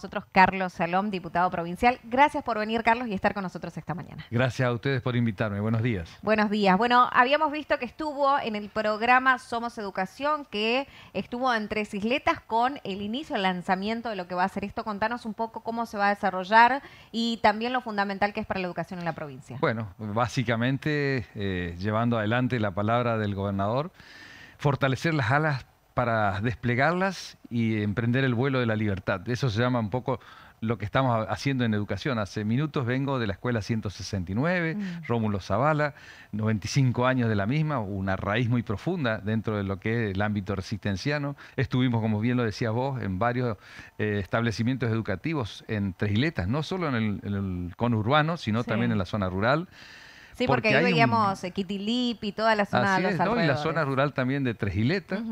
nosotros Carlos Salom, diputado provincial. Gracias por venir, Carlos, y estar con nosotros esta mañana. Gracias a ustedes por invitarme. Buenos días. Buenos días. Bueno, habíamos visto que estuvo en el programa Somos Educación, que estuvo en Tres Isletas con el inicio, el lanzamiento de lo que va a ser esto. Contanos un poco cómo se va a desarrollar y también lo fundamental que es para la educación en la provincia. Bueno, básicamente eh, llevando adelante la palabra del gobernador, fortalecer las alas para desplegarlas y emprender el vuelo de la libertad. Eso se llama un poco lo que estamos haciendo en educación. Hace minutos vengo de la escuela 169, mm. Rómulo Zavala, 95 años de la misma, una raíz muy profunda dentro de lo que es el ámbito resistenciano. Estuvimos, como bien lo decías vos, en varios eh, establecimientos educativos en Tres Isletas, no solo en el, conurbano, sino también en la zona rural. Sí, porque, ahí veíamos eh, un... y toda la zona Así de los es, Y la zona rural también de Tresileta.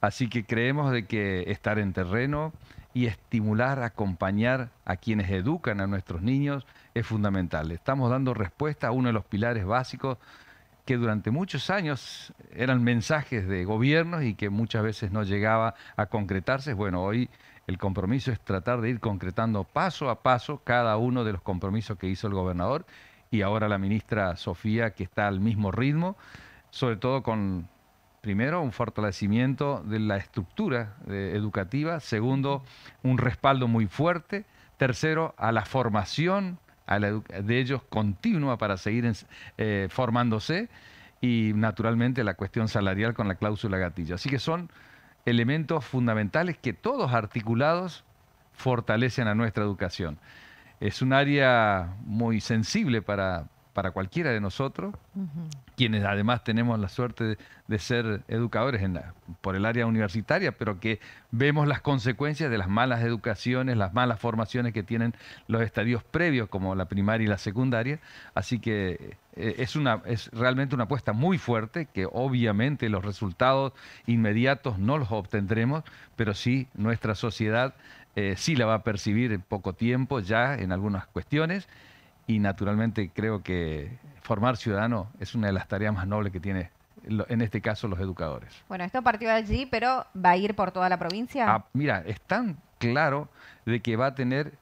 Así que creemos de que estar en terreno y estimular, acompañar a quienes educan a nuestros niños es fundamental. Estamos dando respuesta a uno de los pilares básicos que durante muchos años eran mensajes de gobiernos y que muchas veces no llegaba a concretarse. Bueno, hoy el compromiso es tratar de ir concretando paso a paso cada uno de los compromisos que hizo el gobernador y ahora la ministra Sofía, que está al mismo ritmo, sobre todo con, primero, un fortalecimiento de la estructura eh, educativa, segundo, un respaldo muy fuerte, tercero, a la formación de ellos continua para seguir eh, formándose y naturalmente la cuestión salarial con la cláusula gatillo. Así que son elementos fundamentales que todos articulados fortalecen a nuestra educación es un área muy sensible para, cualquiera de nosotros, quienes además tenemos la suerte de, ser educadores en por el área universitaria, pero que vemos las consecuencias de las malas educaciones, las malas formaciones que tienen los estadios previos, como la primaria y la secundaria. Así que eh, es, una, es realmente una apuesta muy fuerte, que obviamente los resultados inmediatos no los obtendremos, pero sí nuestra sociedad eh, sí la va a percibir en poco tiempo ya en algunas cuestiones y naturalmente creo que formar ciudadano es una de las tareas más nobles que tiene en este caso los educadores. Bueno, esto partió de allí, pero ¿va a ir por toda la provincia? Ah, mira, es tan claro de que va a tener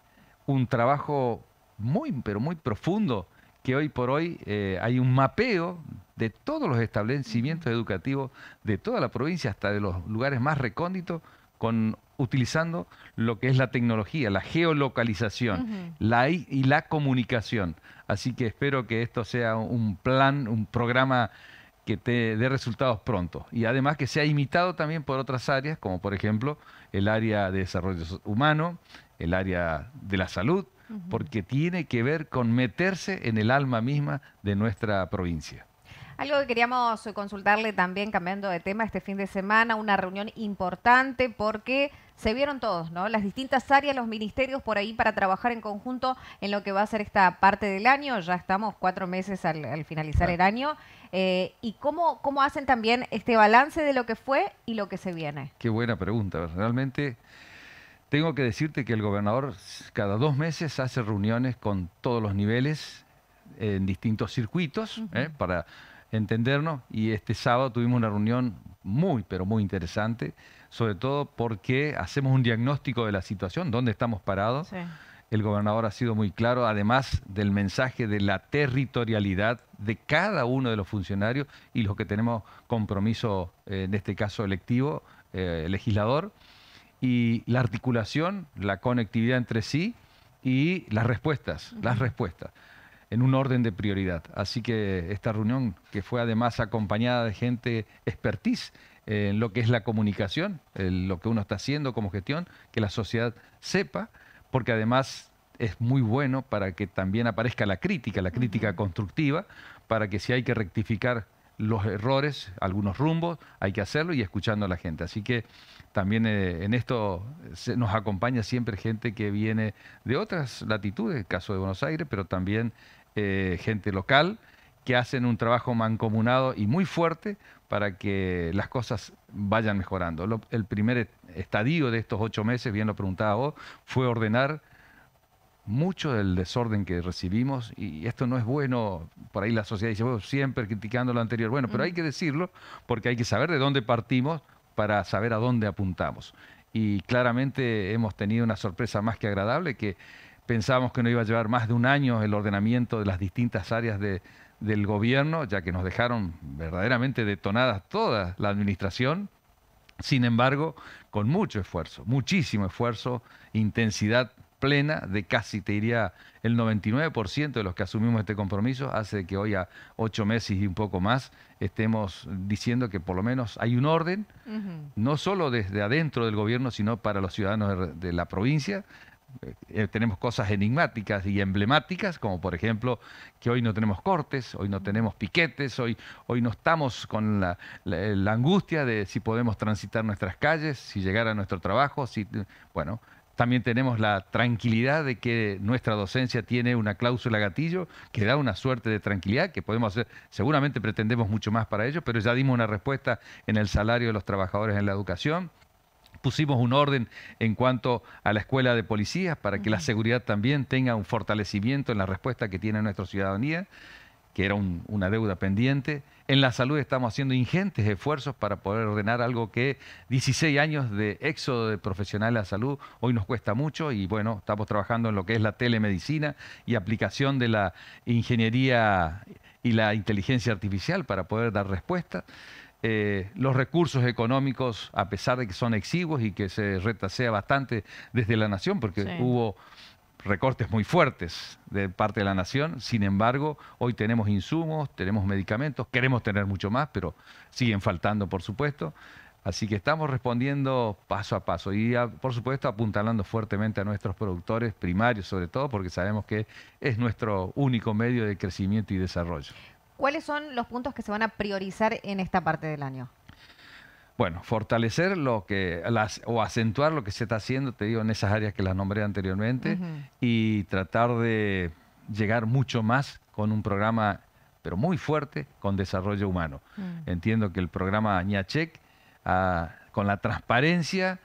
un trabajo muy, pero muy profundo, que hoy por hoy eh, hay un mapeo de todos los establecimientos educativos de toda la provincia, hasta de los lugares más recónditos, con utilizando lo que es la tecnología, la geolocalización la, y la comunicación. Así que espero que esto sea un plan, un programa que te dé resultados pronto. Y además que sea imitado también por otras áreas, como por ejemplo el área de desarrollo humano, el área de la salud, porque tiene que ver con meterse en el alma misma de nuestra provincia. Algo que queríamos consultarle también, cambiando de tema, este fin de semana, una reunión importante porque se vieron todos, ¿no? Las distintas áreas, los ministerios por ahí para trabajar en conjunto en lo que va a ser esta parte del año. Ya estamos cuatro meses al, finalizar el año. Eh, ¿Y cómo, cómo hacen también este balance de lo que fue y lo que se viene? Qué buena pregunta. Realmente tengo que decirte que el gobernador cada dos meses hace reuniones con todos los niveles en distintos circuitos ¿eh? para entendernos y este sábado tuvimos una reunión muy, pero muy interesante, sobre todo porque hacemos un diagnóstico de la situación, dónde estamos parados. El gobernador ha sido muy claro, además del mensaje de la territorialidad de cada uno de los funcionarios y los que tenemos compromiso, eh, en este caso electivo, eh, legislador, y la articulación, la conectividad entre sí y las respuestas, las respuestas en un orden de prioridad. Así que esta reunión, que fue además acompañada de gente expertise en lo que es la comunicación, en lo que uno está haciendo como gestión, que la sociedad sepa, porque además es muy bueno para que también aparezca la crítica, la crítica constructiva, para que si hay que rectificar los errores, algunos rumbos, hay que hacerlo y escuchando a la gente. Así que también eh, en esto nos acompaña siempre gente que viene de otras latitudes, el caso de Buenos Aires, pero también eh, gente local, que hacen un trabajo mancomunado y muy fuerte para que las cosas vayan mejorando. el primer estadio de estos ocho meses, bien lo preguntaba vos, fue ordenar mucho del desorden que recibimos y esto no es bueno, por ahí la sociedad dice, siempre criticando lo anterior, bueno, pero hay que decirlo porque hay que saber de dónde partimos para saber a dónde apuntamos. Y claramente hemos tenido una sorpresa más que agradable que Pensábamos que no iba a llevar más de un año el ordenamiento de las distintas áreas del gobierno, ya que nos dejaron verdaderamente detonadas toda la administración. Sin embargo, con mucho esfuerzo, muchísimo esfuerzo, intensidad plena de casi, te diría, el 99% de los que asumimos este compromiso, hace que hoy a ocho meses y un poco más estemos diciendo que por lo menos hay un orden, no solo desde adentro del gobierno, sino para los ciudadanos de la provincia, eh, eh, tenemos cosas enigmáticas y emblemáticas, como por ejemplo que hoy no tenemos cortes, hoy no tenemos piquetes, hoy, hoy no estamos con eh, la, angustia de si podemos transitar nuestras calles, si llegar a nuestro trabajo, si, bueno, también tenemos la tranquilidad de que nuestra docencia tiene una cláusula gatillo que da una suerte de tranquilidad que podemos hacer. Seguramente pretendemos mucho más para ello, pero ya dimos una respuesta en el salario de los trabajadores en la educación pusimos un orden en cuanto a la escuela de policías para que la seguridad también tenga un fortalecimiento en la respuesta que tiene nuestra ciudadanía, que era una deuda pendiente. En la salud estamos haciendo ingentes esfuerzos para poder ordenar algo que 16 años de éxodo de profesionales a la salud hoy nos cuesta mucho y bueno, estamos trabajando en lo que es la telemedicina y aplicación de la ingeniería y la inteligencia artificial para poder dar respuesta. Eh, los recursos económicos, a pesar de que son exiguos y que se retasea bastante desde la nación, porque hubo recortes muy fuertes de parte de la nación, sin embargo, hoy tenemos insumos, tenemos medicamentos, queremos tener mucho más, pero siguen faltando, por supuesto. Así que estamos respondiendo paso a paso y, por supuesto, apuntalando fuertemente a nuestros productores primarios, sobre todo, porque sabemos que es nuestro único medio de crecimiento y desarrollo. ¿Cuáles son los puntos que se van a priorizar en esta parte del año? Bueno, fortalecer lo que, las, o acentuar lo que se está haciendo, te digo, en esas áreas que las nombré anteriormente, y tratar de llegar mucho más con un programa, pero muy fuerte, con desarrollo humano. Mm. Entiendo que el programa Niachek ah, con la transparencia,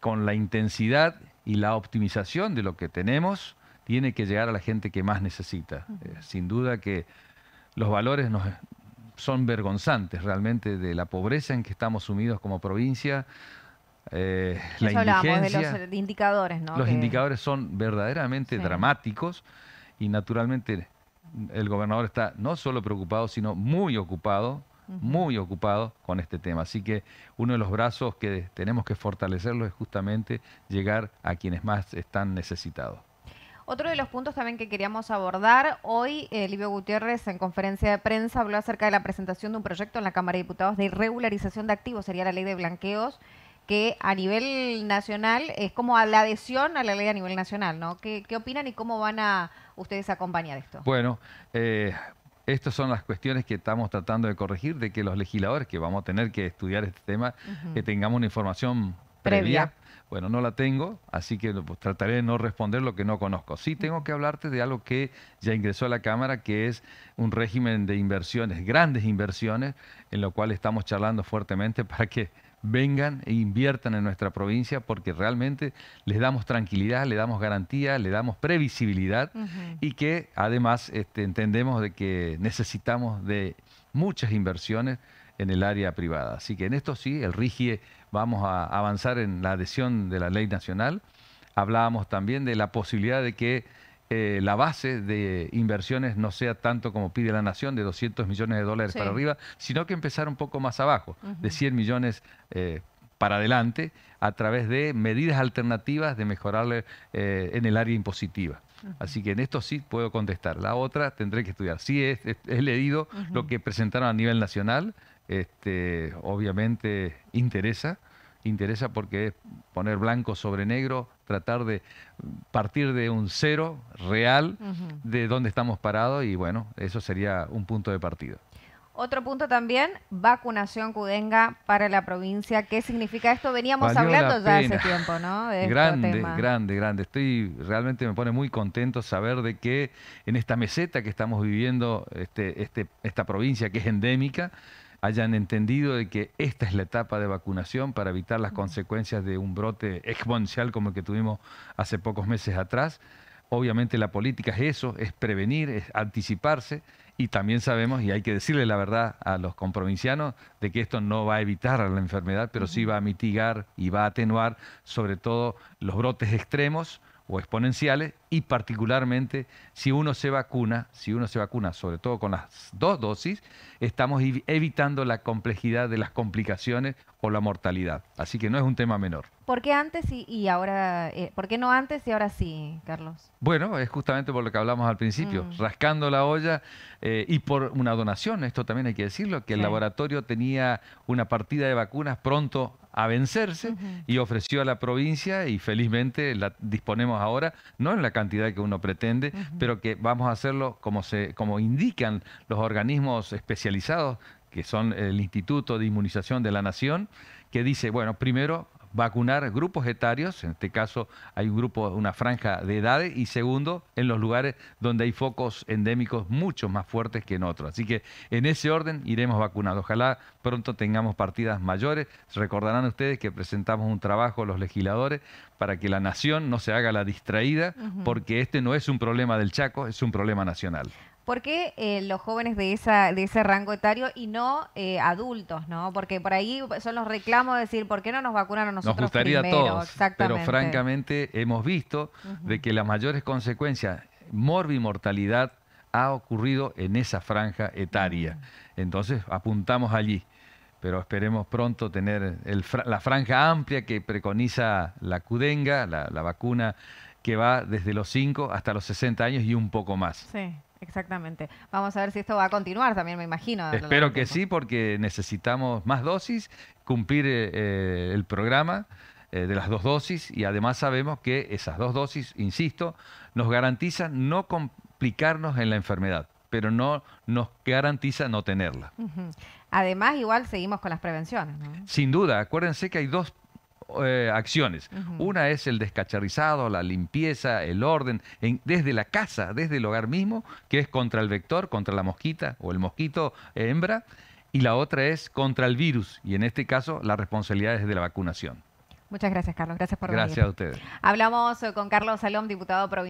con la intensidad y la optimización de lo que tenemos, tiene que llegar a la gente que más necesita. Eh, sin duda que los valores nos, son vergonzantes realmente de la pobreza en que estamos sumidos como provincia. Eh, la indigencia, de los indicadores, ¿no? Los indicadores son verdaderamente dramáticos y naturalmente el gobernador está no solo preocupado, sino muy ocupado, muy ocupado con este tema. Así que uno de los brazos que tenemos que fortalecerlo es justamente llegar a quienes más están necesitados. Otro de los puntos también que queríamos abordar, hoy eh, Livio Gutiérrez en conferencia de prensa habló acerca de la presentación de un proyecto en la Cámara de Diputados de regularización de activos, sería la ley de blanqueos, que a nivel nacional es como la adhesión a la ley a nivel nacional, ¿no? ¿Qué, opinan y cómo van a ustedes acompañar esto? Bueno, eh, estas son las cuestiones que estamos tratando de corregir, de que los legisladores que vamos a tener que estudiar este tema, que tengamos una información previa. Bueno, no la tengo, así que pues, trataré de no responder lo que no conozco. Sí tengo que hablarte de algo que ya ingresó a la Cámara, que es un régimen de inversiones, grandes inversiones, en lo cual estamos charlando fuertemente para que vengan e inviertan en nuestra provincia porque realmente les damos tranquilidad, le damos garantía, le damos previsibilidad y que además este, entendemos de que necesitamos de muchas inversiones en el área privada. Así que en esto sí, el RIGIE vamos a avanzar en la adhesión de la ley nacional. Hablábamos también de la posibilidad de que eh, la base de inversiones no sea tanto como pide la nación, de 200 millones de dólares para arriba, sino que empezar un poco más abajo, de 100 millones eh, para adelante, a través de medidas alternativas de mejorarle eh, en el área impositiva. Así que en esto sí puedo contestar. La otra tendré que estudiar. Sí, es leído lo que presentaron a nivel nacional, este, obviamente interesa, interesa porque es poner blanco sobre negro, tratar de partir de un cero real de dónde estamos parados y bueno, eso sería un punto de partida. Otro punto también, vacunación cudenga para la provincia. ¿Qué significa esto? Veníamos hablando ya hace tiempo, ¿no? Este grande, grande, grande. Estoy realmente me pone muy contento saber de que en esta meseta que estamos viviendo, este, este esta provincia que es endémica, hayan entendido de que esta es la etapa de vacunación para evitar las consecuencias de un brote exponencial como el que tuvimos hace pocos meses atrás. Obviamente la política es eso, es prevenir, es anticiparse y también sabemos, y hay que decirle la verdad a los comprovincianos, de que esto no va a evitar la enfermedad, pero sí va a mitigar y va a atenuar sobre todo los brotes extremos, o exponenciales y particularmente si uno se vacuna, si uno se vacuna sobre todo con las dos dosis, estamos evitando la complejidad de las complicaciones o la mortalidad. Así que no es un tema menor. ¿Por qué antes y, ahora, eh, por qué no antes y ahora sí, Carlos? Bueno, es justamente por lo que hablamos al principio, mm. rascando la olla eh, y por una donación, esto también hay que decirlo, que el laboratorio tenía una partida de vacunas pronto a vencerse y ofreció a la provincia y felizmente la disponemos ahora, no en la cantidad que uno pretende, pero que vamos a hacerlo como, se, como indican los organismos especializados, que son el Instituto de Inmunización de la Nación, que dice, bueno, primero vacunar grupos etarios, en este caso hay un grupo, una franja de edades, y segundo, en los lugares donde hay focos endémicos mucho más fuertes que en otros. Así que en ese orden iremos vacunando. Ojalá pronto tengamos partidas mayores. Recordarán ustedes que presentamos un trabajo a los legisladores para que la nación no se haga la distraída, porque este no es un problema del Chaco, es un problema nacional. ¿Por qué eh, los jóvenes de, esa, de ese rango etario y no eh, adultos, no? Porque por ahí son los reclamos de decir, ¿por qué no nos vacunan vacunaron nosotros Nos gustaría a todos, pero francamente hemos visto de que las mayores consecuencias, morbi-mortalidad, ha ocurrido en esa franja etaria. Entonces apuntamos allí pero esperemos pronto tener la franja amplia que preconiza la Cudenga, la, vacuna que va desde los 5 hasta los 60 años y un poco más. Sí. Exactamente. Vamos a ver si esto va a continuar también, me imagino. Espero que sí, porque necesitamos más dosis, cumplir eh, eh, el programa eh, de las dos dosis y además sabemos que esas dos dosis, insisto, nos garantizan no complicarnos en la enfermedad, pero no nos garantiza no tenerla. Además, igual seguimos con las prevenciones. ¿no? Sin duda, acuérdense que hay dos eh, acciones. Una es el descacharizado, la limpieza, el orden, desde la casa, desde el hogar mismo, que es contra el vector, contra la mosquita o el mosquito hembra, y la otra es contra el virus, y en este caso la responsabilidad es de la vacunación. Muchas gracias, Carlos. Gracias por gracias venir. Gracias a ustedes. Hablamos con Carlos Salom, diputado provincial.